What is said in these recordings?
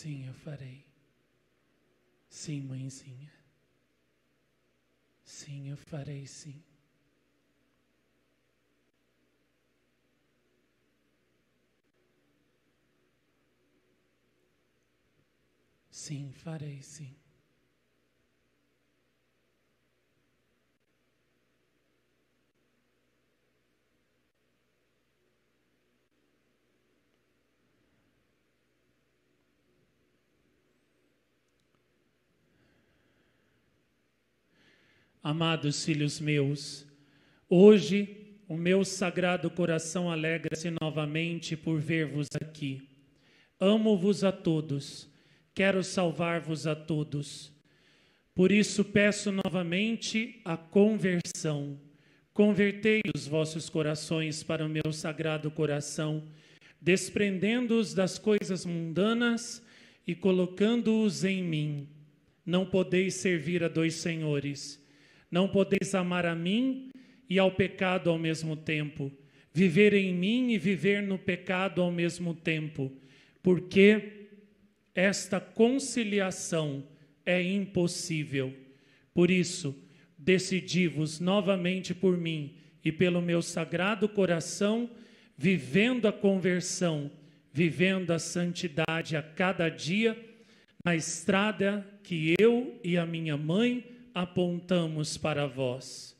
Sim, eu farei. Sim, mãezinha. Sim, eu farei sim. Sim, farei sim. Amados filhos meus, hoje o meu sagrado coração alegra-se novamente por ver-vos aqui. Amo-vos a todos, quero salvar-vos a todos. Por isso peço novamente a conversão. Convertei os vossos corações para o meu sagrado coração, desprendendo-os das coisas mundanas e colocando-os em mim. Não podeis servir a dois senhores não podeis amar a mim e ao pecado ao mesmo tempo, viver em mim e viver no pecado ao mesmo tempo, porque esta conciliação é impossível. Por isso, decidi-vos novamente por mim e pelo meu sagrado coração, vivendo a conversão, vivendo a santidade a cada dia, na estrada que eu e a minha mãe apontamos para vós.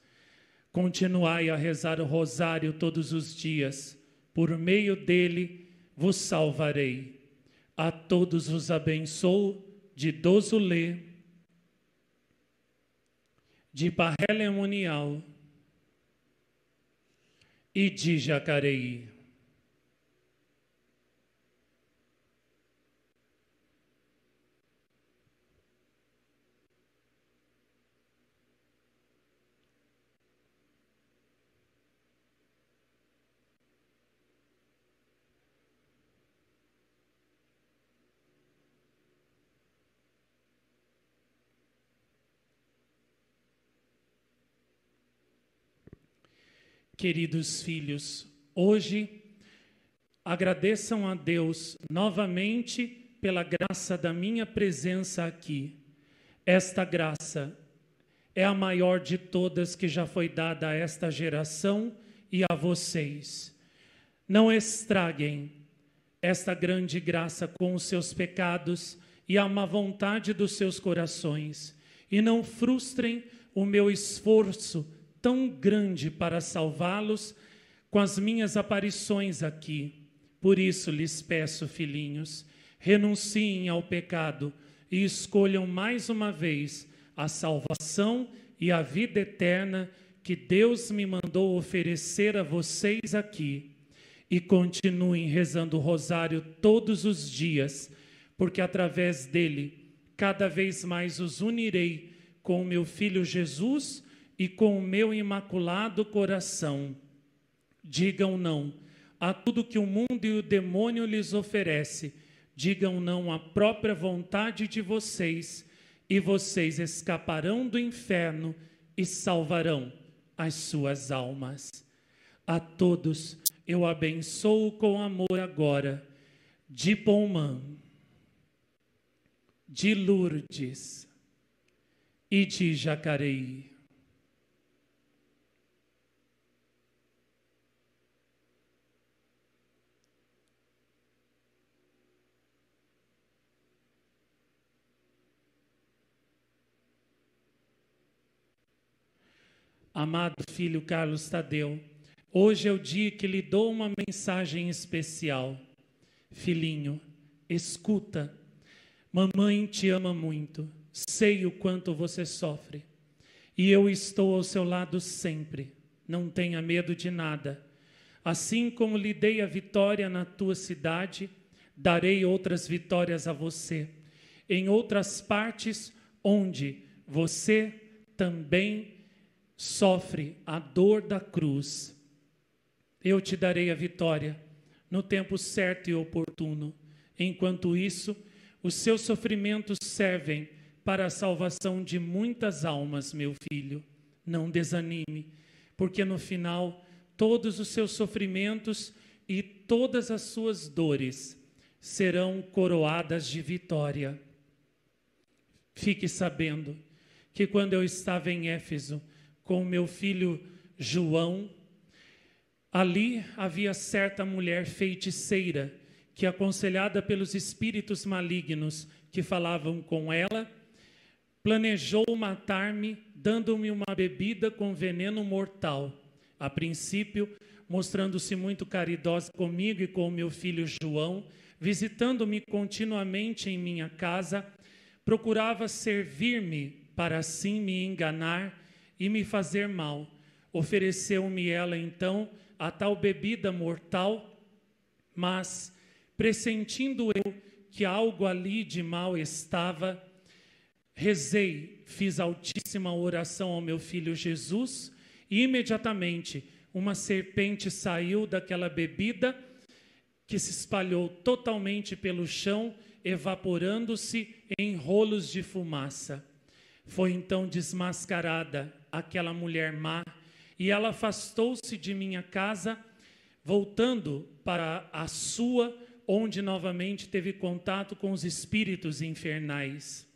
Continuai a rezar o rosário todos os dias, por meio dele vos salvarei. A todos vos abençoo de Dozulê, de Parrelemonial e de Jacareí. queridos filhos, hoje agradeçam a Deus novamente pela graça da minha presença aqui. Esta graça é a maior de todas que já foi dada a esta geração e a vocês. Não estraguem esta grande graça com os seus pecados e a má vontade dos seus corações, e não frustrem o meu esforço tão grande para salvá-los com as minhas aparições aqui. Por isso lhes peço, filhinhos, renunciem ao pecado e escolham mais uma vez a salvação e a vida eterna que Deus me mandou oferecer a vocês aqui. E continuem rezando o rosário todos os dias, porque através dele cada vez mais os unirei com o meu filho Jesus e com o meu imaculado coração digam não a tudo que o mundo e o demônio lhes oferece. Digam não à própria vontade de vocês, e vocês escaparão do inferno e salvarão as suas almas. A todos eu abençoo com amor agora, de Pomã, de Lourdes e de Jacareí. amado filho Carlos Tadeu, hoje é o dia que lhe dou uma mensagem especial. Filhinho, escuta. Mamãe te ama muito. Sei o quanto você sofre. E eu estou ao seu lado sempre. Não tenha medo de nada. Assim como lhe dei a vitória na tua cidade, darei outras vitórias a você, em outras partes onde você também sofre a dor da cruz, eu te darei a vitória no tempo certo e oportuno. Enquanto isso, os seus sofrimentos servem para a salvação de muitas almas, meu filho. Não desanime, porque no final todos os seus sofrimentos e todas as suas dores serão coroadas de vitória. Fique sabendo que quando eu estava em Éfeso, com meu filho João. Ali havia certa mulher feiticeira que, aconselhada pelos espíritos malignos que falavam com ela, planejou matar-me, dando-me uma bebida com veneno mortal. A princípio, mostrando-se muito caridosa comigo e com meu filho João, visitando-me continuamente em minha casa, procurava servir-me para assim me enganar e me fazer mal. Ofereceu-me ela então a tal bebida mortal, mas, pressentindo eu que algo ali de mal estava, rezei, fiz altíssima oração ao meu filho Jesus, e imediatamente uma serpente saiu daquela bebida que se espalhou totalmente pelo chão, evaporando-se em rolos de fumaça. Foi então desmascarada aquela mulher má, e ela afastou-se de minha casa, voltando para a sua, onde novamente teve contato com os espíritos infernais.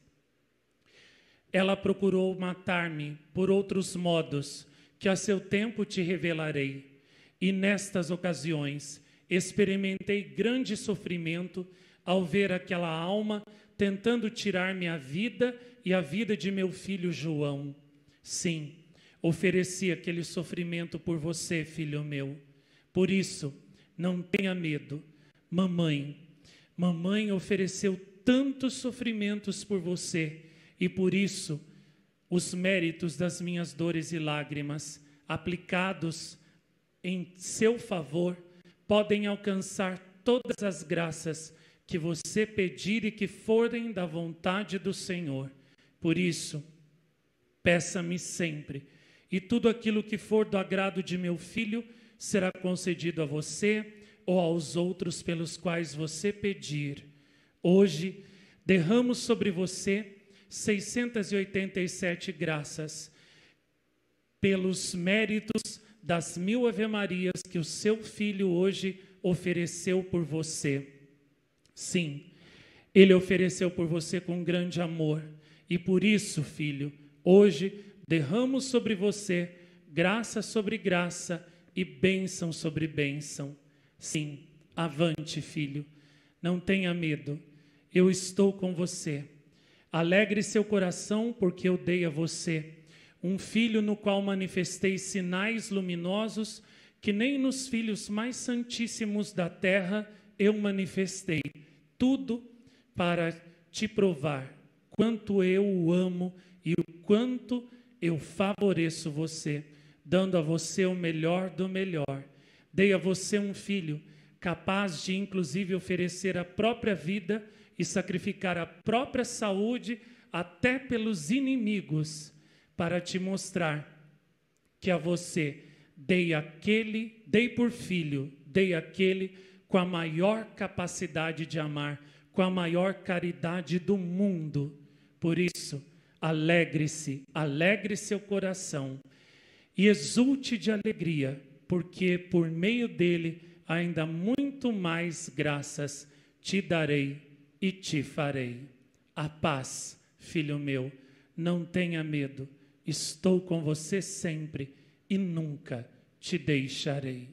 Ela procurou matar-me por outros modos, que a seu tempo te revelarei. E nestas ocasiões experimentei grande sofrimento ao ver aquela alma tentando tirar-me a vida e a vida de meu filho João. Sim, ofereci aquele sofrimento por você, filho meu. Por isso, não tenha medo. Mamãe, mamãe ofereceu tantos sofrimentos por você e por isso os méritos das minhas dores e lágrimas aplicados em seu favor podem alcançar todas as graças que você pedir e que forem da vontade do Senhor. Por isso, peça-me sempre, e tudo aquilo que for do agrado de meu filho será concedido a você ou aos outros pelos quais você pedir. Hoje, derramo sobre você 687 graças pelos méritos das mil ave-marias que o seu filho hoje ofereceu por você. Sim, ele ofereceu por você com grande amor. E por isso, filho, Hoje derramo sobre você graça sobre graça e bênção sobre bênção. Sim, avante, filho. Não tenha medo. Eu estou com você. Alegre seu coração, porque eu dei a você um filho no qual manifestei sinais luminosos que nem nos filhos mais santíssimos da terra eu manifestei. Tudo para te provar quanto eu o amo e o quanto eu favoreço você, dando a você o melhor do melhor. Dei a você um filho capaz de, inclusive, oferecer a própria vida e sacrificar a própria saúde até pelos inimigos, para te mostrar que a você dei aquele, dei por filho, dei aquele com a maior capacidade de amar, com a maior caridade do mundo. Por isso, Alegre-se, alegre seu coração e exulte de alegria, porque por meio dele ainda muito mais graças te darei e te farei. A paz, filho meu, não tenha medo, estou com você sempre e nunca te deixarei.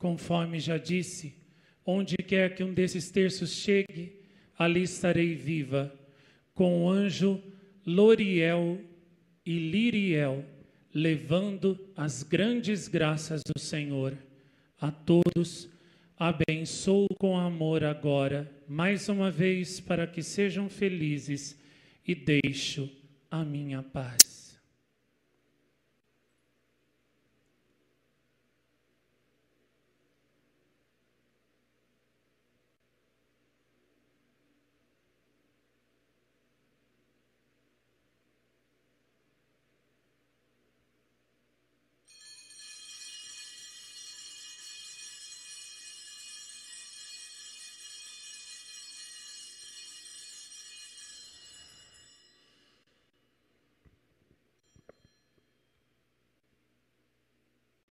conforme já disse, onde quer que um desses terços chegue, ali estarei viva, com o anjo Loriel e Liriel, levando as grandes graças do Senhor. A todos abençoo com amor agora, mais uma vez, para que sejam felizes, e deixo a minha paz.